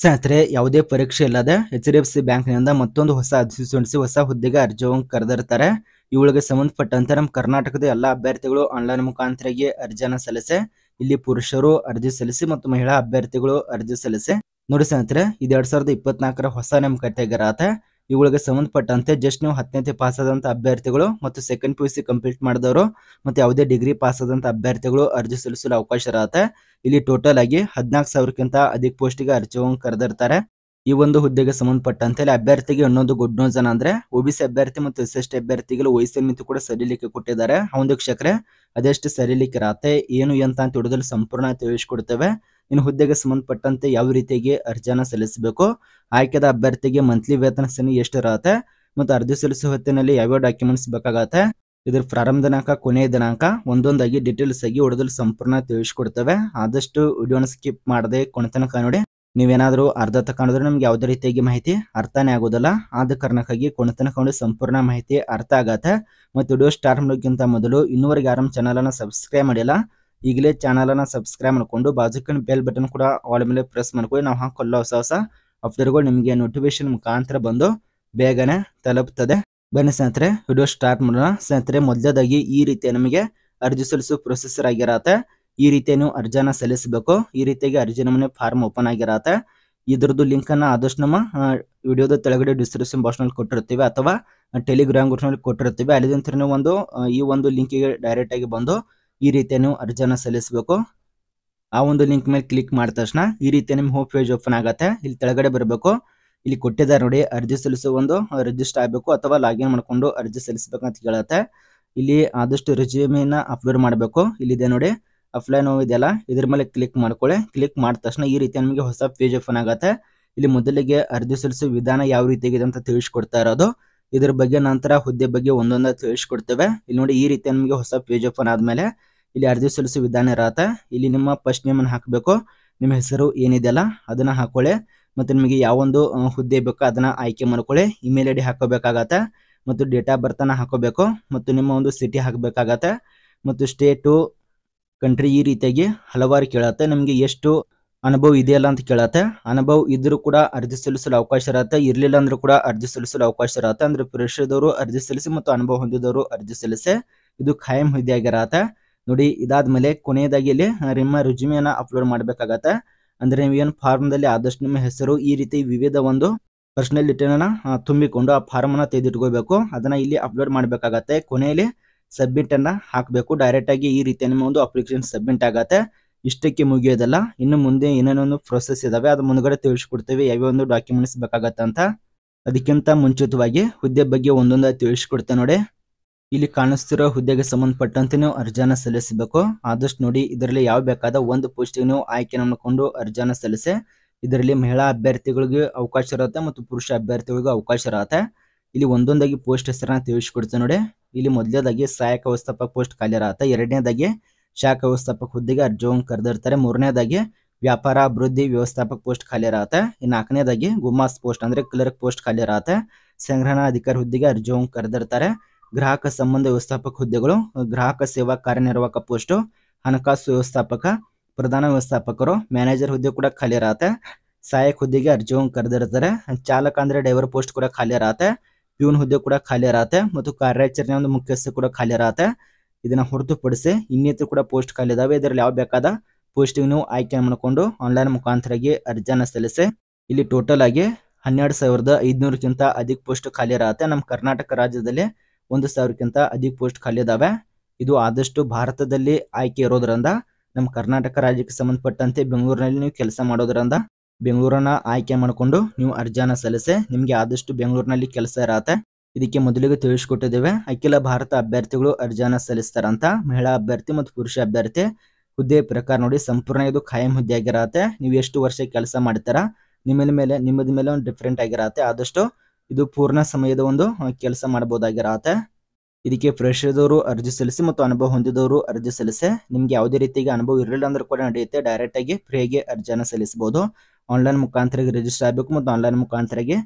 ಸ್ನೇಹಿತರೆ ಯಾವುದೇ ಪರೀಕ್ಷೆ ಇಲ್ಲದೆ ಎಚ್ ಡಿ ಎಫ್ ಸಿ ಬ್ಯಾಂಕ್ನಿಂದ ಮತ್ತೊಂದು ಹೊಸ ಅಧಿಸೂಚನೆ ಹೊಸ ಹುದ್ದೆಗೆ ಅರ್ಜಿಯನ್ನು ಕರೆದಿರ್ತಾರೆ ಇವಳಿಗೆ ಸಂಬಂಧಪಟ್ಟಂತೆ ನಮ್ಮ ಕರ್ನಾಟಕದ ಎಲ್ಲ ಅಭ್ಯರ್ಥಿಗಳು ಆನ್ಲೈನ್ ಮುಖಾಂತರಗೆ ಅರ್ಜಿಯನ್ನು ಸಲ್ಲಿಸಿ ಇಲ್ಲಿ ಪುರುಷರು ಅರ್ಜಿ ಸಲ್ಲಿಸಿ ಮತ್ತು ಮಹಿಳಾ ಅಭ್ಯರ್ಥಿಗಳು ಅರ್ಜಿ ಸಲ್ಲಿಸಿ ನೋಡಿ ಸ್ನೇಹಿತರೆ ಇದು ಎರಡ್ ಸಾವಿರದ ಇಪ್ಪತ್ನಾಲ್ಕರ ಹೊಸ ನೇಮಕಾತಿಯಾಗಿರತ್ತೆ ಇವುಗಳಿಗೆ ಸಂಬಂಧಪಟ್ಟಂತೆ ಜಸ್ಟ್ ನೀವು ಹತ್ತನೇ ಪಾಸ್ ಆದಂತ ಅಭ್ಯರ್ಥಿಗಳು ಮತ್ತು second P U C complete ಮಾಡಿದವರು ಮತ್ತು ಯಾವುದೇ ಡಿಗ್ರಿ ಪಾಸ್ ಆದಂತ ಅಭ್ಯರ್ಥಿಗಳು ಅರ್ಜಿ ಸಲ್ಲಿಸಲು ಅವಕಾಶ ಇರುತ್ತೆ ಇಲ್ಲಿ ಟೋಟಲ್ ಆಗಿ ಹದಿನಾಲ್ಕು ಸಾವಿರಕ್ಕಿಂತ ಅಧಿಕ ಪೋಸ್ಟಿಗೆ ಅರ್ಜಿಗಳನ್ನು ಕರೆದಿರ್ತಾರೆ ಈ ಒಂದು ಹುದ್ದೆಗೆ ಸಂಬಂಧಪಟ್ಟಂತೆ ಅಭ್ಯರ್ಥಿಗೆ ಇನ್ನೊಂದು ಗುಡ್ ನ್ಯೂಸ್ ಅಂದ್ರೆ ಒಬಿಸಿ ಅಭ್ಯರ್ಥಿ ಮತ್ತು ಎಸ್ ಎಸ್ಟಿ ಅಭ್ಯರ್ಥಿಗಳು ವಯಸ್ಸಿನ e ಮಿತಿ ಕೂಡ ಸರಿಲಿಕ್ಕೆ ಕೊಟ್ಟಿದ್ದಾರೆ ಆ ಒಂದು ಅದೆಷ್ಟು ಸರಿಲಿಕ್ಕೆ ಇರತ್ತೆ ಏನು ಎಂತ ಅಂತ ಹಿಡಿದಲು ಸಂಪೂರ್ಣ ತಿಳಿಸ್ಕೊಡ್ತೇವೆ ಇನ್ನು ಹುದ್ದೆಗೆ ಸಂಬಂಧಪಟ್ಟಂತೆ ಯಾವ ರೀತಿಯಾಗಿ ಅರ್ಜಿಯನ್ನ ಸಲ್ಲಿಸಬೇಕು ಆಯ್ಕೆದ ಅಭ್ಯರ್ಥಿಗೆ ಮಂತ್ಲಿ ವೇತನ ಎಷ್ಟು ಎಷ್ಟಿರುತ್ತೆ ಮತ್ತು ಅರ್ಜಿ ಸಲ್ಲಿಸುವ ಹೊತ್ತಿನಲ್ಲಿ ಯಾವ್ಯಾವ ಡಾಕ್ಯುಮೆಂಟ್ಸ್ ಬೇಕಾಗತ್ತೆ ಇದ್ರ ಪ್ರಾರಂಭ ದಿನಾಂಕ ಕೊನೆಯ ದಿನಾಂಕ ಒಂದೊಂದಾಗಿ ಡೀಟೇಲ್ಸ್ ಆಗಿ ಹೊಡೆದಲು ಸಂಪೂರ್ಣ ತಿಳಿಸ್ಕೊಡ್ತವೆ ಆದಷ್ಟು ವಿಡಿಯೋನ ಸ್ಕಿಪ್ ಮಾಡದೆ ಕೊನೆತನಕ ನೋಡಿ ನೀವೇನಾದರೂ ಅರ್ಧ ತಕೊಂಡ್ರೆ ನಮ್ಗೆ ಯಾವುದೇ ರೀತಿಯಾಗಿ ಮಾಹಿತಿ ಅರ್ಥನೇ ಆಗೋದಿಲ್ಲ ಆದ ಕಾರಣಕ್ಕಾಗಿ ಕೊನೆತನಕ ನೋಡಿ ಸಂಪೂರ್ಣ ಮಾಹಿತಿ ಅರ್ಥ ಆಗತ್ತೆ ಮತ್ತು ವಿಡಿಯೋ ಸ್ಟಾರ್ಟ್ ಮಾಡೋಕ್ಕಿಂತ ಮೊದಲು ಇನ್ನೂವರೆಗೆ ಚಾನಲ್ ಚಾನಲನ್ನು ಸಬ್ಸ್ಕ್ರೈಬ್ ಮಾಡಿಲ್ಲ ಈಗಲೇ ಚಾನಲನ್ನು ಸಬ್ಸ್ಕ್ರೈಬ್ ಮಾಡ್ಕೊಂಡು ಬಾಜುಕಿನ ಬೆಲ್ ಬಟನ್ ಕೂಡ ಆಲ್ ಮೇಲೆ ಪ್ರೆಸ್ ಮಾಡ್ಕೊಂಡು ನಾವು ಹಾಕೊಳ್ಳೋ ಹೊಸ ಹೊಸ ಅಪ್ಡೇಟ್ಗಳು ನಿಮಗೆ ನೋಟಿಫಿಕೇಶನ್ ಮುಖಾಂತರ ಬಂದು ಬೇಗನೆ ತಲುಪ್ತದೆ ಬನ್ನಿ ಸ್ನೇಹಿತರೆ ವಿಡಿಯೋ ಸ್ಟಾರ್ಟ್ ಮಾಡೋಣ ಸ್ನೇಹಿತರೆ ಮೊದಲದಾಗಿ ಈ ರೀತಿಯ ನಮಗೆ ಅರ್ಜಿ ಸಲ್ಲಿಸುವ ಪ್ರೊಸೆಸರ್ ಆಗಿರತ್ತೆ ಈ ರೀತಿಯ ನೀವು ಅರ್ಜಿನ ಸಲ್ಲಿಸಬೇಕು ಈ ರೀತಿಯಾಗಿ ಅರ್ಜಿ ನಮ್ಮನೆ ಫಾರ್ಮ್ ಓಪನ್ ಆಗಿರತ್ತೆ ಲಿಂಕ್ ಅನ್ನ ಆದಷ್ಟು ನಮ್ಮ ವಿಡಿಯೋದ ತೆಳಗಡೆ ಡಿಸ್ಕ್ರಿಪ್ಷನ್ ನಲ್ಲಿ ಕೊಟ್ಟಿರ್ತೀವಿ ಅಥವಾ ಟೆಲಿಗ್ರಾಮ್ ಗ್ರೂಪ್ನಲ್ಲಿ ಕೊಟ್ಟಿರ್ತೀವಿ ಅಲ್ಲಿ ನೀವು ಒಂದು ಈ ಒಂದು ಲಿಂಕ್ ಡೈರೆಕ್ಟ್ ಆಗಿ ಬಂದು ಈ ರೀತಿಯ ನೀವು ಅರ್ಜಿಯನ್ನು ಸಲ್ಲಿಸಬೇಕು ಆ ಒಂದು ಲಿಂಕ್ ಮೇಲೆ ಕ್ಲಿಕ್ ಮಾಡಿದ ತಕ್ಷಣ ಈ ರೀತಿ ನಿಮ್ಮ ಹೋಮ್ ಪೇಜ್ ಓಪನ್ ಆಗುತ್ತೆ ಇಲ್ಲಿ ತೆಳಗಡೆ ಬರಬೇಕು ಇಲ್ಲಿ ಕೊಟ್ಟಿದ್ದಾರೆ ನೋಡಿ ಅರ್ಜಿ ಸಲ್ಲಿಸೋ ಒಂದು ರಿಜಿಸ್ಟರ್ ಆಗಬೇಕು ಅಥವಾ ಲಾಗಿನ್ ಮಾಡಿಕೊಂಡು ಅರ್ಜಿ ಸಲ್ಲಿಸಬೇಕು ಅಂತ ಹೇಳುತ್ತೆ ಇಲ್ಲಿ ಆದಷ್ಟು ರಿಜ್ಯೂಮಿನ ಅಪ್ಲೋಡ್ ಮಾಡಬೇಕು ಇಲ್ಲಿದೆ ನೋಡಿ ಅಫ್ಲೈನ್ ನೋವು ಇದೆಯಲ್ಲ ಇದ್ರ ಮೇಲೆ ಕ್ಲಿಕ್ ಮಾಡ್ಕೊಳ್ಳಿ ಕ್ಲಿಕ್ ಮಾಡಿದ ತಕ್ಷಣ ಈ ರೀತಿ ನಿಮಗೆ ಹೊಸ ಪೇಜ್ ಓಪನ್ ಆಗುತ್ತೆ ಇಲ್ಲಿ ಮೊದಲಿಗೆ ಅರ್ಜಿ ಸಲ್ಲಿಸುವ ವಿಧಾನ ಯಾವ ರೀತಿಯಾಗಿದೆ ಅಂತ ತಿಳಿಸ್ಕೊಡ್ತಾ ಇರೋದು ಇದ್ರ ಬಗ್ಗೆ ನಂತರ ಹುದ್ದೆ ಬಗ್ಗೆ ಒಂದೊಂದ ತಿಳಿಸ್ಕೊಡ್ತೇವೆ ಇಲ್ಲಿ ನೋಡಿ ಈ ರೀತಿ ನಿಮಗೆ ಹೊಸ ಪೇಜ್ ಓಪನ್ ಆದಮೇಲೆ ಇಲ್ಲಿ ಅರ್ಜಿ ಸಲ್ಲಿಸುವ ವಿಧಾನ ಇರತ್ತೆ ಇಲ್ಲಿ ನಿಮ್ಮ ಫಸ್ಟ್ ನೇಮನ್ನು ಹಾಕಬೇಕು ನಿಮ್ಮ ಹೆಸರು ಏನಿದೆಯಲ್ಲ ಅದನ್ನು ಹಾಕೊಳ್ಳಿ ಮತ್ತು ನಿಮಗೆ ಯಾವೊಂದು ಹುದ್ದೆ ಬೇಕೋ ಅದನ್ನು ಆಯ್ಕೆ ಮಾಡ್ಕೊಳ್ಳಿ ಇಮೇಲ್ ಐ ಡಿ ಹಾಕೋಬೇಕಾಗತ್ತೆ ಮತ್ತು ಡೇಟ್ ಆಫ್ ಬರ್ತನ ಹಾಕೋಬೇಕು ಮತ್ತು ನಿಮ್ಮ ಒಂದು ಸಿಟಿ ಹಾಕಬೇಕಾಗತ್ತೆ ಮತ್ತು ಸ್ಟೇಟು ಕಂಟ್ರಿ ಈ ರೀತಿಯಾಗಿ ಹಲವಾರು ಕೇಳತ್ತೆ ನಿಮಗೆ ಎಷ್ಟು ಅನುಭವ ಇದೆಯಲ್ಲ ಅಂತ ಕೇಳತ್ತೆ ಅನುಭವ ಇದ್ದರೂ ಕೂಡ ಅರ್ಜಿ ಸಲ್ಲಿಸಲು ಅವಕಾಶ ಇರತ್ತೆ ಇರಲಿಲ್ಲ ಅಂದ್ರೂ ಕೂಡ ಅರ್ಜಿ ಸಲ್ಲಿಸಲು ಅವಕಾಶ ಇರತ್ತೆ ಅಂದ್ರೆ ಪುರುಷದವರು ಅರ್ಜಿ ಸಲ್ಲಿಸಿ ಮತ್ತು ಅನುಭವ ಹೊಂದಿದವರು ಅರ್ಜಿ ಸಲ್ಲಿಸಿ ಇದು ಖಾಯಂ ಹುದ್ದೆಯಾಗಿರತ್ತೆ ನೋಡಿ ಇದಾದ್ಮೇಲೆ ಕೊನೆಯದಾಗಿ ಇಲ್ಲಿ ನಿಮ್ಮ ರುಜುಮೆಯನ್ನು ಅಪ್ಲೋಡ್ ಮಾಡಬೇಕಾಗತ್ತೆ ಅಂದರೆ ಫಾರ್ಮ್ ಫಾರ್ಮ್ನಲ್ಲಿ ಆದಷ್ಟು ನಿಮ್ಮ ಹೆಸರು ಈ ರೀತಿ ವಿವಿಧ ಒಂದು ಪರ್ಸನಲ್ ಡಿಟೇಲನ್ನು ತುಂಬಿಕೊಂಡು ಆ ಫಾರ್ಮನ್ನು ತೆಗೆದಿಟ್ಕೋಬೇಕು ಅದನ್ನು ಇಲ್ಲಿ ಅಪ್ಲೋಡ್ ಮಾಡಬೇಕಾಗತ್ತೆ ಕೊನೆಯಲ್ಲಿ ಸಬ್ಮಿಟನ್ನು ಹಾಕಬೇಕು ಡೈರೆಕ್ಟಾಗಿ ಈ ರೀತಿ ನಿಮ್ಮ ಒಂದು ಅಪ್ಲಿಕೇಶನ್ ಸಬ್ಮಿಟ್ ಆಗುತ್ತೆ ಇಷ್ಟಕ್ಕೆ ಮುಗಿಯೋದಲ್ಲ ಇನ್ನು ಮುಂದೆ ಏನೇನೊಂದು ಪ್ರೊಸೆಸ್ ಇದ್ದಾವೆ ಅದು ಮುಂದ್ಗಡೆ ತಿಳಿಸ್ಕೊಡ್ತೇವೆ ಯಾವ್ಯಾವ ಒಂದು ಡಾಕ್ಯುಮೆಂಟ್ಸ್ ಬೇಕಾಗತ್ತೆ ಅಂತ ಅದಕ್ಕಿಂತ ಮುಂಚಿತವಾಗಿ ಹುದ್ದೆ ಬಗ್ಗೆ ಒಂದೊಂದಾಗಿ ತಿಳಿಸ್ಕೊಡ್ತೇವೆ ನೋಡಿ ಇಲ್ಲಿ ಕಾಣಿಸ್ತಿರೋ ಹುದ್ದೆಗೆ ಸಂಬಂಧಪಟ್ಟಂತೆ ನೀವು ಅರ್ಜಿಯನ್ನು ಸಲ್ಲಿಸಬೇಕು ಆದಷ್ಟು ನೋಡಿ ಇದರಲ್ಲಿ ಯಾವ ಬೇಕಾದ ಒಂದು ಪೋಸ್ಟಿಗೆ ನೀವು ಆಯ್ಕೆ ಮಾಡಿಕೊಂಡು ಅರ್ಜಿಯನ್ನು ಸಲ್ಲಿಸಿ ಇದರಲ್ಲಿ ಮಹಿಳಾ ಅಭ್ಯರ್ಥಿಗಳಿಗೆ ಅವಕಾಶ ಇರುತ್ತೆ ಮತ್ತು ಪುರುಷ ಅಭ್ಯರ್ಥಿಗಳಿಗೂ ಅವಕಾಶ ಇರುತ್ತೆ ಇಲ್ಲಿ ಒಂದೊಂದಾಗಿ ಪೋಸ್ಟ್ ಹೆಸರನ್ನ ತಿಳಿಸ್ಕೊಡ್ತೀನಿ ನೋಡಿ ಇಲ್ಲಿ ಮೊದಲನೇದಾಗಿ ಸಹಾಯಕ ವ್ಯವಸ್ಥಾಪಕ ಪೋಸ್ಟ್ ಖಾಲಿ ಇರತ್ತೆ ಎರಡನೇದಾಗಿ ಶಾಖ ವ್ಯವಸ್ಥಾಪಕ ಹುದ್ದೆಗೆ ಅರ್ಜಿಯನ್ನು ಕರೆದಿರ್ತಾರೆ ಮೂರನೇದಾಗಿ ವ್ಯಾಪಾರ ಅಭಿವೃದ್ಧಿ ವ್ಯವಸ್ಥಾಪಕ ಪೋಸ್ಟ್ ಖಾಲಿ ಇರತ್ತೆ ಇನ್ನು ನಾಲ್ಕನೇದಾಗಿ ಗುಮಾಸ್ ಪೋಸ್ಟ್ ಅಂದರೆ ಕ್ಲರ್ಕ್ ಪೋಸ್ಟ್ ಖಾಲಿ ಇರತ್ತೆ ಸಂಗ್ರಹಣಾ ಅಧಿಕಾರಿ ಹುದ್ದೆಗೆ ಅರ್ಜಿಯನ್ನು ಕರೆದಿರ್ತಾರೆ ಗ್ರಾಹಕ ಸಂಬಂಧ ವ್ಯವಸ್ಥಾಪಕ ಹುದ್ದೆಗಳು ಗ್ರಾಹಕ ಸೇವಾ ಕಾರ್ಯನಿರ್ವಾಹಕ ಪೋಸ್ಟು ಹಣಕಾಸು ವ್ಯವಸ್ಥಾಪಕ ಪ್ರಧಾನ ವ್ಯವಸ್ಥಾಪಕರು ಮ್ಯಾನೇಜರ್ ಹುದ್ದೆ ಕೂಡ ಖಾಲಿ ಇರತ್ತೆ ಸಹಾಯಕ ಹುದ್ದೆಗೆ ಅರ್ಜಿಯನ್ನು ಕರೆದಿರ್ತಾರೆ ಚಾಲಕ ಅಂದರೆ ಡ್ರೈವರ್ ಪೋಸ್ಟ್ ಕೂಡ ಖಾಲಿ ಇರತ್ತೆ ಪ್ಯೂನ್ ಹುದ್ದೆ ಕೂಡ ಖಾಲಿ ಇರತ್ತೆ ಮತ್ತು ಕಾರ್ಯಾಚರಣೆ ಒಂದು ಮುಖ್ಯಸ್ಥ ಕೂಡ ಖಾಲಿ ಇರತ್ತೆ ಇದನ್ನು ಹೊರತುಪಡಿಸಿ ಇನ್ನಿತರ ಕೂಡ ಪೋಸ್ಟ್ ಖಾಲಿ ಇದಾವೆ ಇದರಲ್ಲಿ ಯಾವ ಬೇಕಾದ ಪೋಸ್ಟಿಗೆ ನೀವು ಆಯ್ಕೆ ಮಾಡಿಕೊಂಡು ಆನ್ಲೈನ್ ಮುಖಾಂತರಾಗಿ ಅರ್ಜಿಯನ್ನು ಸಲ್ಲಿಸಿ ಇಲ್ಲಿ ಟೋಟಲ್ ಆಗಿ ಹನ್ನೆರಡು ಸಾವಿರದ ಐದುನೂರಕ್ಕಿಂತ ಅಧಿಕ ಪೋಸ್ಟ್ ಖಾಲಿ ಇರತ್ತೆ ನಮ್ಮ ಕರ್ನಾಟಕ ರಾಜ್ಯದಲ್ಲಿ ಒಂದು ಸಾವಿರಕ್ಕಿಂತ ಅಧಿಕ ಪೋಸ್ಟ್ ಖಾಲಿ ಅದಾವೆ ಇದು ಆದಷ್ಟು ಭಾರತದಲ್ಲಿ ಆಯ್ಕೆ ಇರೋದ್ರಿಂದ ನಮ್ಮ ಕರ್ನಾಟಕ ರಾಜ್ಯಕ್ಕೆ ಸಂಬಂಧಪಟ್ಟಂತೆ ಬೆಂಗಳೂರಿನಲ್ಲಿ ನೀವು ಕೆಲಸ ಮಾಡೋದ್ರಿಂದ ಬೆಂಗಳೂರನ್ನ ಆಯ್ಕೆ ಮಾಡಿಕೊಂಡು ನೀವು ಅರ್ಜಿಯನ್ನು ಸಲ್ಲಿಸಿ ನಿಮಗೆ ಆದಷ್ಟು ಬೆಂಗಳೂರಿನಲ್ಲಿ ಕೆಲಸ ಇರತ್ತೆ ಇದಕ್ಕೆ ಮೊದಲಿಗೆ ತಿಳಿಸ್ಕೊಟ್ಟಿದ್ದೇವೆ ಅಖಿಲ ಭಾರತ ಅಭ್ಯರ್ಥಿಗಳು ಅರ್ಜಿಯನ್ನು ಸಲ್ಲಿಸ್ತಾರಂತ ಮಹಿಳಾ ಅಭ್ಯರ್ಥಿ ಮತ್ತು ಪುರುಷ ಅಭ್ಯರ್ಥಿ ಹುದ್ದೆ ಪ್ರಕಾರ ನೋಡಿ ಸಂಪೂರ್ಣ ಇದು ಖಾಯಂ ಹುದ್ದೆ ಆಗಿರತ್ತೆ ನೀವು ಎಷ್ಟು ವರ್ಷ ಕೆಲಸ ಮಾಡ್ತಾರ ನಿಮ್ಮ ಮೇಲೆ ನಿಮ್ಮದ ಮೇಲೆ ಒಂದು ಡಿಫ್ರೆಂಟ್ ಆಗಿರತ್ತೆ ಆದಷ್ಟು ಇದು ಪೂರ್ಣ ಸಮಯದ ಒಂದು ಕೆಲಸ ಮಾಡಬಹುದಾಗಿರತ್ತೆ ಇದಕ್ಕೆ ಫ್ರೆಶರ್ದವರು ಅರ್ಜಿ ಸಲ್ಲಿಸಿ ಮತ್ತು ಅನುಭವ ಹೊಂದಿದವರು ಅರ್ಜಿ ಸಲ್ಲಿಸಿ ನಿಮ್ಗೆ ಯಾವುದೇ ರೀತಿಗೆ ಅನುಭವ ಇರಲಿಲ್ಲ ಅಂದ್ರೆ ಕೂಡ ನಡೆಯುತ್ತೆ ಡೈರೆಕ್ಟ್ ಆಗಿ ಫ್ರೀಗೆ ಅರ್ಜಿಯನ್ನು ಸಲ್ಲಿಸಬಹುದು ಆನ್ಲೈನ್ ಮುಖಾಂತರ ರಿಜಿಸ್ಟರ್ ಆಗಬೇಕು ಮತ್ತು ಆನ್ಲೈನ್ ಮುಖಾಂತರಗೆ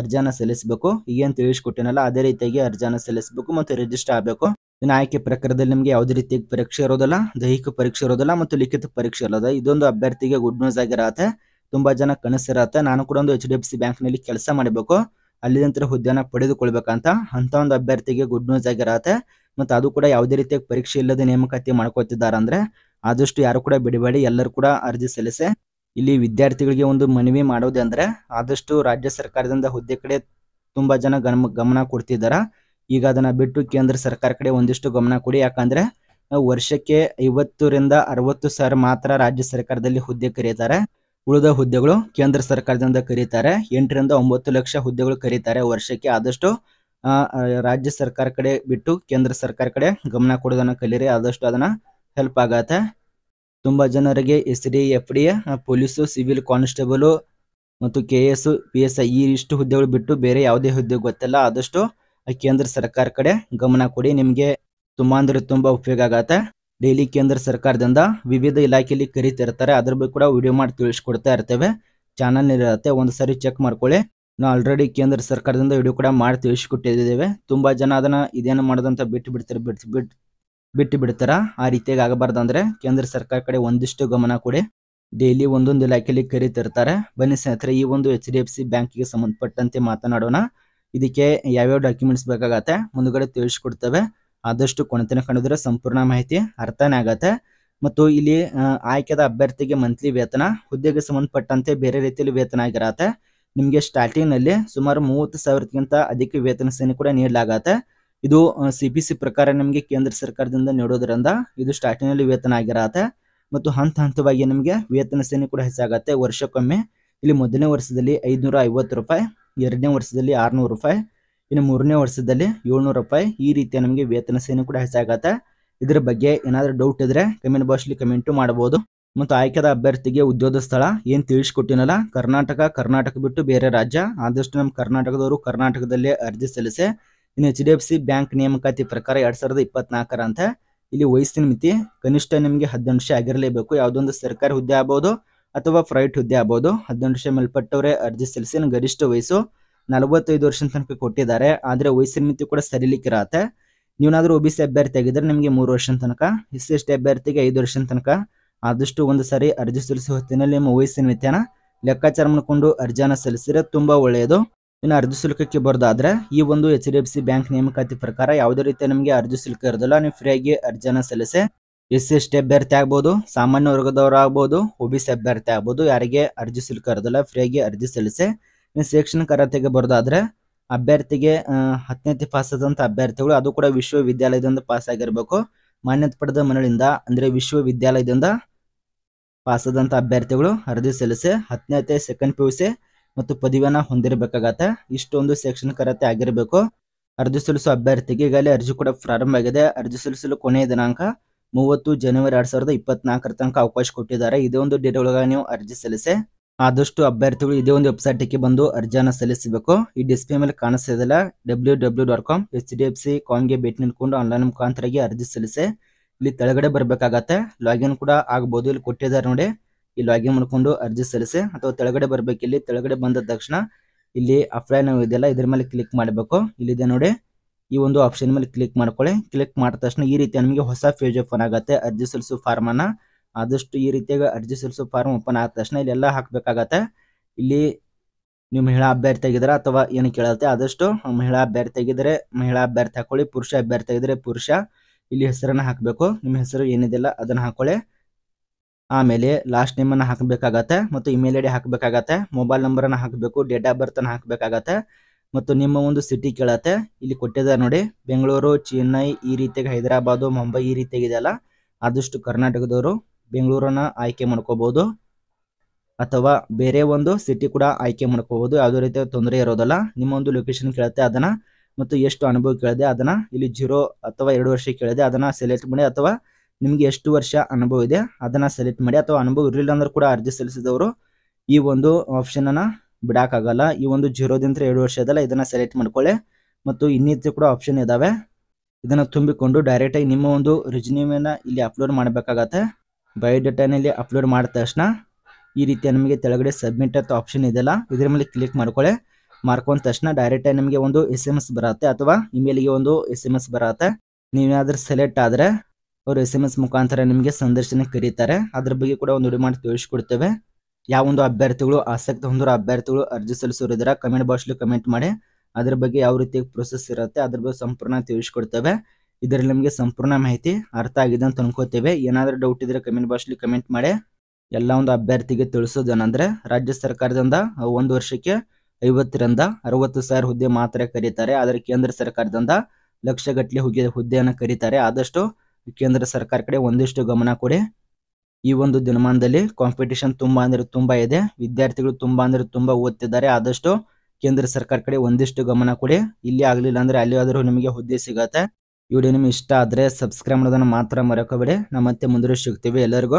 ಅರ್ಜಿಯನ್ನು ಸಲ್ಲಿಸಬೇಕು ಈಗೇನು ತಿಳಿಸ್ಕೊಟ್ಟಿನಲ್ಲ ಅದೇ ರೀತಿಯಾಗಿ ಅರ್ಜಿಯನ್ನು ಸಲ್ಲಿಸಬೇಕು ಮತ್ತು ರಿಜಿಸ್ಟರ್ ಆಗಬೇಕು ಇನ್ನು ಆಯ್ಕೆ ಪ್ರಕಾರದಲ್ಲಿ ನಿಮಗೆ ಯಾವುದೇ ರೀತಿಯಾಗಿ ಪರೀಕ್ಷೆ ಇರೋದಿಲ್ಲ ದೈಹಿಕ ಪರೀಕ್ಷೆ ಇರೋದಿಲ್ಲ ಮತ್ತು ಲಿಖಿತ ಪರೀಕ್ಷೆ ಇರೋದ ಇದೊಂದು ಅಭ್ಯರ್ಥಿಗೆ ಗುಡ್ ನ್ಯೂಸ್ ಆಗಿರತ್ತೆ ತುಂಬಾ ಜನ ಕನಸಿರತ್ತೆ ನಾನು ಕೂಡ ಒಂದು ಎಚ್ ಡಿ ಎಫ್ ಸಿ ಬ್ಯಾಂಕ್ನಲ್ಲಿ ಕೆಲಸ ಮಾಡಬೇಕು ಅಲ್ಲಿದಂತರ ಹುದ್ದೆನ ಪಡೆದುಕೊಳ್ಬೇಕಂತ ಅಂತ ಒಂದು ಅಭ್ಯರ್ಥಿಗೆ ಗುಡ್ ನ್ಯೂಸ್ ಆಗಿರತ್ತೆ ಮತ್ತು ಅದು ಕೂಡ ಯಾವುದೇ ರೀತಿಯ ಪರೀಕ್ಷೆ ಇಲ್ಲದೆ ನೇಮಕಾತಿ ಮಾಡ್ಕೋತಿದ್ದಾರೆ ಅಂದ್ರೆ ಆದಷ್ಟು ಯಾರು ಕೂಡ ಬಿಡಬೇಡಿ ಎಲ್ಲರೂ ಕೂಡ ಅರ್ಜಿ ಸಲ್ಲಿಸಿ ಇಲ್ಲಿ ವಿದ್ಯಾರ್ಥಿಗಳಿಗೆ ಒಂದು ಮನವಿ ಮಾಡೋದು ಅಂದ್ರೆ ಆದಷ್ಟು ರಾಜ್ಯ ಸರ್ಕಾರದಿಂದ ಹುದ್ದೆ ಕಡೆ ತುಂಬಾ ಜನ ಗಮ ಗಮನ ಕೊಡ್ತಿದ್ದಾರೆ ಈಗ ಅದನ್ನ ಬಿಟ್ಟು ಕೇಂದ್ರ ಸರ್ಕಾರ ಕಡೆ ಒಂದಿಷ್ಟು ಗಮನ ಕೊಡಿ ಯಾಕಂದ್ರೆ ವರ್ಷಕ್ಕೆ ಐವತ್ತರಿಂದ ಅರವತ್ತು ಸಾವಿರ ಮಾತ್ರ ರಾಜ್ಯ ಸರ್ಕಾರದಲ್ಲಿ ಹುದ್ದೆ ಕರೀತಾರೆ ಉಳಿದ ಹುದ್ದೆಗಳು ಕೇಂದ್ರ ಸರ್ಕಾರದಿಂದ ಕರೀತಾರೆ ಎಂಟರಿಂದ ಒಂಬತ್ತು ಲಕ್ಷ ಹುದ್ದೆಗಳು ಕರೀತಾರೆ ವರ್ಷಕ್ಕೆ ಆದಷ್ಟು ರಾಜ್ಯ ಸರ್ಕಾರ ಕಡೆ ಬಿಟ್ಟು ಕೇಂದ್ರ ಸರ್ಕಾರ ಕಡೆ ಗಮನ ಕೊಡೋದನ್ನು ಕಲೀರಿ ಆದಷ್ಟು ಅದನ್ನು ಹೆಲ್ಪ್ ಆಗತ್ತೆ ತುಂಬ ಜನರಿಗೆ S D F D police civil constable ಮತ್ತು K S P S I ಈ ಇಷ್ಟು ಹುದ್ದೆಗಳು ಬಿಟ್ಟು ಬೇರೆ ಯಾವುದೇ ಹುದ್ದೆ ಗೊತ್ತಿಲ್ಲ ಆದಷ್ಟು ಕೇಂದ್ರ ಸರ್ಕಾರ ಕಡೆ ಗಮನ ಕೊಡಿ ನಿಮಗೆ ತುಂಬ ಅಂದರೆ ತುಂಬ ಉಪಯೋಗ ಆಗತ್ತೆ ಡೈಲಿ ಕೇಂದ್ರ ಸರ್ಕಾರದಿಂದ ವಿವಿಧ ಇಲಾಖೆಯಲ್ಲಿ ಕರೀತಿರ್ತಾರೆ ಅದ್ರ ಬಗ್ಗೆ ಕೂಡ ವಿಡಿಯೋ ಮಾಡಿ ತಿಳಿಸ್ಕೊಡ್ತಾ ಇರ್ತೇವೆ ಚಾನಲ್ ಇರುತ್ತೆ ಒಂದು ಸರಿ ಚೆಕ್ ಮಾಡ್ಕೊಳ್ಳಿ ನಾವು ಆಲ್ರೆಡಿ ಕೇಂದ್ರ ಸರ್ಕಾರದಿಂದ ವಿಡಿಯೋ ಕೂಡ ಮಾಡಿ ತಿಳಿಸ್ಕೊಟ್ಟಿದ್ದೇವೆ ತುಂಬ ಜನ ಅದನ್ನು ಇದೇನು ಮಾಡೋದಂತ ಬಿಟ್ಟು ಬಿಡ್ತಾರೆ ಬಿಟ್ಟು ಬಿಟ್ಟು ಬಿಟ್ಟು ಬಿಡ್ತಾರ ಆ ರೀತಿಯಾಗಿ ಆಗಬಾರ್ದು ಅಂದರೆ ಕೇಂದ್ರ ಸರ್ಕಾರ ಕಡೆ ಒಂದಿಷ್ಟು ಗಮನ ಕೊಡಿ ಡೈಲಿ ಒಂದೊಂದು ಇಲಾಖೆಯಲ್ಲಿ ಕರೀತಿರ್ತಾರೆ ಬನ್ನಿ ಸ್ನೇಹಿತರೆ ಈ ಒಂದು ಎಚ್ ಡಿ ಎಫ್ ಸಿ ಬ್ಯಾಂಕಿಗೆ ಸಂಬಂಧಪಟ್ಟಂತೆ ಮಾತನಾಡೋಣ ಇದಕ್ಕೆ ಯಾವ್ಯಾವ ಡಾಕ್ಯುಮೆಂಟ್ಸ್ ಬೇಕಾಗತ್ತೆ ಮುಂದುಗಡೆ ತಿಳಿಸ್ಕೊಡ್ತೇವೆ ಆದಷ್ಟು ಕೊನೆತನ ಕಂಡಿದ್ರೆ ಸಂಪೂರ್ಣ ಮಾಹಿತಿ ಅರ್ಥನೇ ಆಗತ್ತೆ ಮತ್ತು ಇಲ್ಲಿ ಆಯ್ಕೆದ ಅಭ್ಯರ್ಥಿಗೆ ಮಂತ್ಲಿ ವೇತನ ಹುದ್ದೆಗೆ ಸಂಬಂಧಪಟ್ಟಂತೆ ಬೇರೆ ರೀತಿಯಲ್ಲಿ ವೇತನ ಆಗಿರತ್ತೆ ನಿಮಗೆ ಸ್ಟಾರ್ಟಿಂಗ್ನಲ್ಲಿ ಸುಮಾರು ಮೂವತ್ತು ಸಾವಿರಕ್ಕಿಂತ ಅಧಿಕ ವೇತನ ಸೇನೆ ಕೂಡ ನೀಡಲಾಗತ್ತೆ ಇದು ಸಿ ಪಿ ಸಿ ಪ್ರಕಾರ ನಿಮಗೆ ಕೇಂದ್ರ ಸರ್ಕಾರದಿಂದ ನೀಡೋದ್ರಿಂದ ಇದು ಸ್ಟಾರ್ಟಿಂಗ್ನಲ್ಲಿ ವೇತನ ಆಗಿರತ್ತೆ ಮತ್ತು ಹಂತ ಹಂತವಾಗಿ ನಿಮಗೆ ವೇತನ ಸೇನೆ ಕೂಡ ಹೆಚ್ಚಾಗತ್ತೆ ವರ್ಷಕ್ಕೊಮ್ಮೆ ಇಲ್ಲಿ ಮೊದಲನೇ ವರ್ಷದಲ್ಲಿ ಐದುನೂರ ಐವತ್ತು ರೂಪಾಯಿ ಎರಡನೇ ವರ್ಷದಲ್ಲಿ ಆರುನೂರು ರೂಪಾಯಿ ಇನ್ನು ಮೂರನೇ ವರ್ಷದಲ್ಲಿ ಏಳ್ನೂರು ರೂಪಾಯಿ ಈ ರೀತಿಯ ನಮಗೆ ವೇತನ ಸೇನೆ ಕೂಡ ಹೆಚ್ಚಾಗತ್ತೆ ಇದರ ಬಗ್ಗೆ ಏನಾದರೂ ಡೌಟ್ ಇದ್ರೆ ಕಮೆಂಟ್ ಬಾಕ್ಸ್ಲಿ ಕಮೆಂಟು ಮಾಡ್ಬೋದು ಮತ್ತು ಆಯ್ಕೆದ ಅಭ್ಯರ್ಥಿಗೆ ಉದ್ಯೋಗ ಸ್ಥಳ ಏನು ತಿಳಿಸ್ಕೊಟ್ಟಿನಲ್ಲ ಕರ್ನಾಟಕ ಕರ್ನಾಟಕ ಬಿಟ್ಟು ಬೇರೆ ರಾಜ್ಯ ಆದಷ್ಟು ನಮ್ಮ ಕರ್ನಾಟಕದವರು ಕರ್ನಾಟಕದಲ್ಲಿ ಅರ್ಜಿ ಸಲ್ಲಿಸಿ ಇನ್ನು H D F C bank ನೇಮಕಾತಿ ಪ್ರಕಾರ ಎರಡ್ ಸಾವಿರದ ಅಂತ ಇಲ್ಲಿ ವಯಸ್ಸಿನ ಮಿತಿ ಕನಿಷ್ಠ ನಿಮಗೆ ಹದಿನೆಂಟು ವರ್ಷ ಆಗಿರಲೇಬೇಕು ಯಾವುದೊಂದು ಸರ್ಕಾರಿ ಹುದ್ದೆ ಆಗ್ಬೋದು ಅಥವಾ ಪ್ರೈವೇಟ್ ಹುದ್ದೆ ಆಗ್ಬೋದು ಹದಿನೆಂಟು ವರ್ಷ ಮೇಲ್ಪಟ್ಟವರೇ ಅರ್ಜಿ ಸಲ್ಲಿಸಿ ಗರಿಷ್ಠ ವಯಸ್ಸು ನಲವತ್ತೈದು ವರ್ಷ ತನಕ ಕೊಟ್ಟಿದ್ದಾರೆ ಆದರೆ ವಯಸ್ಸಿನ ಮಿತಿ ಕೂಡ ಸರಿಲಿಕ್ಕೆ ಇರತ್ತೆ ಒ ಬಿ ಸಿ ಅಭ್ಯರ್ಥಿ ಆಗಿದ್ರೆ ನಿಮಗೆ ಮೂರು ವರ್ಷದ ತನಕ ಎಸ್ ಎಸ್ ಟಿ ಅಭ್ಯರ್ಥಿಗೆ ಐದು ವರ್ಷದ ತನಕ ಆದಷ್ಟು ಒಂದು ಸಾರಿ ಅರ್ಜಿ ಸಲ್ಲಿಸುವ ಹೊತ್ತಿನಲ್ಲಿ ನಿಮ್ಮ ವಯಸ್ಸಿನ ಮಿತಿಯನ್ನು ಲೆಕ್ಕಾಚಾರ ಮಾಡಿಕೊಂಡು ಅರ್ಜಿಯನ್ನ ಸಲ್ಲಿಸಿದ್ರೆ ತುಂಬಾ ಒಳ್ಳೆಯದು ಇನ್ನು ಅರ್ಜಿ ಶುಲ್ಕಕ್ಕೆ ಬರೋದಾದರೆ ಈ ಒಂದು H D F C bank ನೇಮಕಾತಿ ಪ್ರಕಾರ ಯಾವುದೇ ರೀತಿಯ ನಿಮಗೆ ಅರ್ಜಿ ಶುಲ್ಕ ಇರೋದಿಲ್ಲ ನೀವು ಫ್ರೀಯಾಗಿ ಅರ್ಜಿಯನ್ನ ಸಲ್ಲಿಸಿ ಎಸ್ ಎಸ್ ಟಿ ಅಭ್ಯರ್ಥಿ ಆಗ್ಬೋದು ಸಾಮಾನ್ಯ ವರ್ಗದವರಾಗಬಹುದು ಆಗ್ಬೋದು ಒ ಬಿ ಸಿ ಅಭ್ಯರ್ಥಿ ಆಗ್ಬೋದು ಯಾರಿಗೆ ಅರ್ಜಿ ಶುಲ್ಕ ಇರೋದಿಲ್ಲ ಫ್ರೀಯಾಗಿ ಅರ್ಜಿ ಸಲ್ಲಿಸಿ ಶೈಕ್ಷಣಿಕ ಅರ್ಹತೆಗೆ ಬರೋದಾದ್ರೆ ಅಭ್ಯರ್ಥಿಗೆ ಪಾಸ್ ಆದಂತ ಅಭ್ಯರ್ಥಿಗಳು ಅದು ಕೂಡ ವಿಶ್ವವಿದ್ಯಾಲಯದಿಂದ ಪಾಸ್ ಆಗಿರಬೇಕು ಮಾನ್ಯತೆ ಪಡೆದ ಮನೆಯಿಂದ ಅಂದ್ರೆ ವಿಶ್ವವಿದ್ಯಾಲಯದಿಂದ ಪಾಸ್ ಆದಂತ ಅಭ್ಯರ್ಥಿಗಳು ಅರ್ಜಿ ಸಲ್ಲಿಸಿ ಹತ್ತನೇ ಸೆಕೆಂಡ್ ಪಿ ಯು ಸಿ ಮತ್ತು ಪದವಿಯನ್ನ ಹೊಂದಿರಬೇಕಾಗತ್ತೆ ಇಷ್ಟೊಂದು ಶೈಕ್ಷಣಿಕ ಅರ್ಹತೆ ಆಗಿರಬೇಕು ಅರ್ಜಿ ಸಲ್ಲಿಸುವ ಅಭ್ಯರ್ಥಿಗೆ ಈಗಾಗಲೇ ಅರ್ಜಿ ಕೂಡ ಪ್ರಾರಂಭ ಆಗಿದೆ ಅರ್ಜಿ ಸಲ್ಲಿಸಲು ಕೊನೆಯ ದಿನಾಂಕ ಮೂವತ್ತು ಜನವರಿ ಎರಡ್ ಸಾವಿರದ ಇಪ್ಪತ್ನಾಲ್ಕರ ತನಕ ಅವಕಾಶ ಕೊಟ್ಟಿದ್ದಾರೆ ಇದೇ ಒಂದು ಡೇಟ್ ಒಳಗ ನೀವು ಅರ್ಜಿ ಸಲ್ಲಿಸಿ ಆದಷ್ಟು ಅಭ್ಯರ್ಥಿಗಳು ಇದೇ ಒಂದು ಗೆ ಬಂದು ಅರ್ಜಿಯನ್ನು ಸಲ್ಲಿಸಬೇಕು ಈ ಡಿಸ್ಪ್ಲೇ ಮೇಲೆ ಕಾಣಿಸ್ತಿದೆಯಲ್ಲ W W dot com H D F C ಕಾಮ್ಗೆ ಭೇಟಿ ನಿಂತ್ಕೊಂಡು ಆನ್ಲೈನ್ ಮುಖಾಂತರಾಗಿ ಅರ್ಜಿ ಸಲ್ಲಿಸಿ ಇಲ್ಲಿ ತೆಳಗಡೆ ಬರಬೇಕಾಗತ್ತೆ ಲಾಗಿನ್ ಕೂಡ ಆಗಬಹುದು ಇಲ್ಲಿ ಕೊಟ್ಟಿದ್ದಾರೆ ನೋಡಿ ಈ ಲಾಗಿನ್ ಮಾಡಿಕೊಂಡು ಅರ್ಜಿ ಸಲ್ಲಿಸಿ ಅಥವಾ ತೆಳಗಡೆ ಬರಬೇಕು ಇಲ್ಲಿ ತೆಳಗಡೆ ಬಂದ ತಕ್ಷಣ ಇಲ್ಲಿ ಅಫ್ಲೈನ್ ಇದೆಲ್ಲ ಇದ್ರ ಮೇಲೆ ಕ್ಲಿಕ್ ಮಾಡಬೇಕು ಇಲ್ಲಿದೆ ನೋಡಿ ಈ ಒಂದು ಆಪ್ಷನ್ ಮೇಲೆ ಕ್ಲಿಕ್ ಮಾಡ್ಕೊಳ್ಳಿ ಕ್ಲಿಕ್ ಮಾಡಿದ ತಕ್ಷಣ ಈ ರೀತಿ ನಮಗೆ ಹೊಸ ಪೇಜ್ ಓಪನ್ ಆಗುತ್ತೆ ಅರ್ಜಿ ಸಲ್ಲಿಸು ಫಾರ್ಮನ್ನು ಆದಷ್ಟು ಈ ರೀತಿಯಾಗಿ ಅರ್ಜಿ ಸಲ್ಲಿಸೋ ಫಾರ್ಮ್ ಓಪನ್ ಆದ ತಕ್ಷಣ ಇಲ್ಲೆಲ್ಲ ಹಾಕಬೇಕಾಗತ್ತೆ ಇಲ್ಲಿ ನೀವು ಮಹಿಳಾ ಅಭ್ಯರ್ಥಿ ಆಗಿದ್ರೆ ಅಥವಾ ಏನು ಕೇಳತ್ತೆ ಆದಷ್ಟು ಮಹಿಳಾ ಅಭ್ಯರ್ಥಿ ಆಗಿದ್ರೆ ಮಹಿಳಾ ಅಭ್ಯರ್ಥಿ ಹಾಕೊಳ್ಳಿ ಪುರುಷ ಅಭ್ಯರ್ಥಿ ಆಗಿದ್ರೆ ಪುರುಷ ಇಲ್ಲಿ ಹೆಸರನ್ನು ಹಾಕಬೇಕು ನಿಮ್ಮ ಹೆಸರು ಏನಿದೆಯಲ್ಲ ಅದನ್ನು ಹಾಕೊಳ್ಳಿ ಆಮೇಲೆ ಲಾಸ್ಟ್ ನೇಮನ್ನು ಹಾಕಬೇಕಾಗತ್ತೆ ಮತ್ತು ಇಮೇಲ್ ಐ ಡಿ ಹಾಕಬೇಕಾಗತ್ತೆ ಮೊಬೈಲ್ ನಂಬರನ್ನು ಹಾಕಬೇಕು ಡೇಟ್ ಆಫ್ ಬರ್ತನ್ನು ಹಾಕಬೇಕಾಗತ್ತೆ ಮತ್ತು ನಿಮ್ಮ ಒಂದು ಸಿಟಿ ಕೇಳತ್ತೆ ಇಲ್ಲಿ ಕೊಟ್ಟಿದ್ದಾರೆ ನೋಡಿ ಬೆಂಗಳೂರು ಚೆನ್ನೈ ಈ ರೀತಿಯಾಗಿ ಹೈದರಾಬಾದು ಮುಂಬೈ ಈ ರೀತಿಯಾಗಿದೆಯಲ್ಲ ಆದಷ್ಟು ಕರ್ನಾಟಕದವರು ಬೆಂಗಳೂರನ್ನ ಆಯ್ಕೆ ಮಾಡ್ಕೋಬಹುದು ಅಥವಾ ಬೇರೆ ಒಂದು ಸಿಟಿ ಕೂಡ ಆಯ್ಕೆ ಮಾಡ್ಕೋಬಹುದು ಯಾವುದೇ ರೀತಿಯ ತೊಂದರೆ ಇರೋದಲ್ಲ ನಿಮ್ಮ ಒಂದು ಲೊಕೇಶನ್ ಕೇಳುತ್ತೆ ಅದನ್ನ ಮತ್ತು ಎಷ್ಟು ಅನುಭವ ಕೇಳಿದೆ ಅದನ್ನ ಇಲ್ಲಿ ಜೀರೋ ಅಥವಾ ಎರಡು ವರ್ಷ ಕೇಳಿದೆ ಅದನ್ನ ಸೆಲೆಕ್ಟ್ ಮಾಡಿ ಅಥವಾ ನಿಮಗೆ ಎಷ್ಟು ವರ್ಷ ಅನುಭವ ಇದೆ ಅದನ್ನ ಸೆಲೆಕ್ಟ್ ಮಾಡಿ ಅಥವಾ ಅನುಭವ ಇರಲಿಲ್ಲ ಅಂದ್ರೆ ಕೂಡ ಅರ್ಜಿ ಸಲ್ಲಿಸಿದವರು ಈ ಒಂದು ಆಪ್ಷನ್ ಅನ್ನ ಆಗಲ್ಲ ಈ ಒಂದು ಜೀರೋದಿಂದ ಎರಡು ವರ್ಷ ಇದೆಲ್ಲ ಇದನ್ನ ಸೆಲೆಕ್ಟ್ ಮಾಡ್ಕೊಳ್ಳಿ ಮತ್ತು ಇನ್ನಿತ್ಯ ಕೂಡ ಆಪ್ಷನ್ ಇದಾವೆ ಇದನ್ನ ತುಂಬಿಕೊಂಡು ಡೈರೆಕ್ಟ್ ಆಗಿ ನಿಮ್ಮ ಒಂದು ರಿಜಿನ್ಯೂಮ್ ಇಲ್ಲಿ ಅಪ್ಲೋಡ್ ಮಾಡಬೇಕಾಗತ್ತೆ ಬಯೋಡೇಟಾನಲ್ಲಿ ಅಪ್ಲೋಡ್ ಮಾಡಿದ ತಕ್ಷಣ ಈ ರೀತಿ ನಮಗೆ ಕೆಳಗಡೆ ಸಬ್ಮಿಟ್ ಅಂತ ಆಪ್ಷನ್ ಇದೆಯಲ್ಲ ಇದ್ರ ಮೇಲೆ ಕ್ಲಿಕ್ ಮಾಡ್ಕೊಳ್ಳಿ ಮಾರ್ಕೊಂಡ ತಕ್ಷಣ ಡೈರೆಕ್ಟಾಗಿ ನಿಮಗೆ ಒಂದು ಎಸ್ ಎಮ್ ಎಸ್ ಬರುತ್ತೆ ಅಥವಾ ಇಮೇಲ್ಗೆ ಒಂದು ಎಸ್ ಎಮ್ ಎಸ್ ಬರುತ್ತೆ ನೀವೇನಾದ್ರೂ ಸೆಲೆಕ್ಟ್ ಆದರೆ ಅವರು ಎಸ್ ಎಮ್ ಎಸ್ ಮುಖಾಂತರ ನಿಮಗೆ ಸಂದರ್ಶನ ಕರೀತಾರೆ ಅದ್ರ ಬಗ್ಗೆ ಕೂಡ ಒಂದು ಮಾಡಿ ತಿಳಿಸ್ಕೊಡ್ತೇವೆ ಯಾವೊಂದು ಅಭ್ಯರ್ಥಿಗಳು ಆಸಕ್ತಿ ಹೊಂದಿರೋ ಅಭ್ಯರ್ಥಿಗಳು ಅರ್ಜಿ ಸಲ್ಲಿಸೋರಿದ್ರೆ ಕಮೆಂಟ್ ಬಾಕ್ಸ್ಲಿ ಕಮೆಂಟ್ ಮಾಡಿ ಅದ್ರ ಬಗ್ಗೆ ಯಾವ ರೀತಿ ಪ್ರೊಸೆಸ್ ಇರುತ್ತೆ ಅದ್ರ ಬಗ್ಗೆ ಸಂಪೂರ್ಣ ತಿಳಿಸ್ಕೊಡ್ತೇವೆ ಇದರಲ್ಲಿ ನಮಗೆ ಸಂಪೂರ್ಣ ಮಾಹಿತಿ ಅರ್ಥ ಆಗಿದೆ ಅಂತ ಅನ್ಕೋತೇವೆ ಏನಾದರೂ ಡೌಟ್ ಇದ್ರೆ ಕಮೆಂಟ್ ಬಾಕ್ಸ್ಲಿ ಕಮೆಂಟ್ ಮಾಡಿ ಎಲ್ಲ ಒಂದು ಅಭ್ಯರ್ಥಿಗೆ ಏನಂದ್ರೆ ರಾಜ್ಯ ಸರ್ಕಾರದಿಂದ ಒಂದು ವರ್ಷಕ್ಕೆ ಐವತ್ತರಿಂದ ಅರವತ್ತು ಸಾವಿರ ಹುದ್ದೆ ಮಾತ್ರ ಕರೀತಾರೆ ಆದರೆ ಕೇಂದ್ರ ಸರ್ಕಾರದಿಂದ ಲಕ್ಷ ಗಟ್ಟಲೆ ಹುಗೆ ಹುದ್ದೆಯನ್ನು ಕರೀತಾರೆ ಆದಷ್ಟು ಕೇಂದ್ರ ಸರ್ಕಾರ ಕಡೆ ಒಂದಿಷ್ಟು ಗಮನ ಕೊಡಿ ಈ ಒಂದು ದಿನಮಾನದಲ್ಲಿ ಕಾಂಪಿಟೇಷನ್ ತುಂಬಾ ಅಂದ್ರೆ ತುಂಬಾ ಇದೆ ವಿದ್ಯಾರ್ಥಿಗಳು ತುಂಬಾ ಅಂದ್ರೆ ತುಂಬಾ ಓದ್ತಿದ್ದಾರೆ ಆದಷ್ಟು ಕೇಂದ್ರ ಸರ್ಕಾರ ಕಡೆ ಒಂದಿಷ್ಟು ಗಮನ ಕೊಡಿ ಇಲ್ಲಿ ಆಗಲಿಲ್ಲ ಅಂದ್ರೆ ಅಲ್ಲಿ ಆದರೂ ನಿಮಗೆ ಹುದ್ದೆ ಸಿಗತ್ತೆ ವಿಡಿಯೋ ನಿಮ್ಗೆ ಇಷ್ಟ ಆದರೆ ಸಬ್ಸ್ಕ್ರೈಬ್ ಮಾಡೋದನ್ನು ಮಾತ್ರ ಮರೆಯೋಕೋಬೇಡಿ ನಾವು ಮತ್ತೆ ಮುಂದೆ ಸಿಗ್ತೀವಿ ಎಲ್ಲರಿಗೂ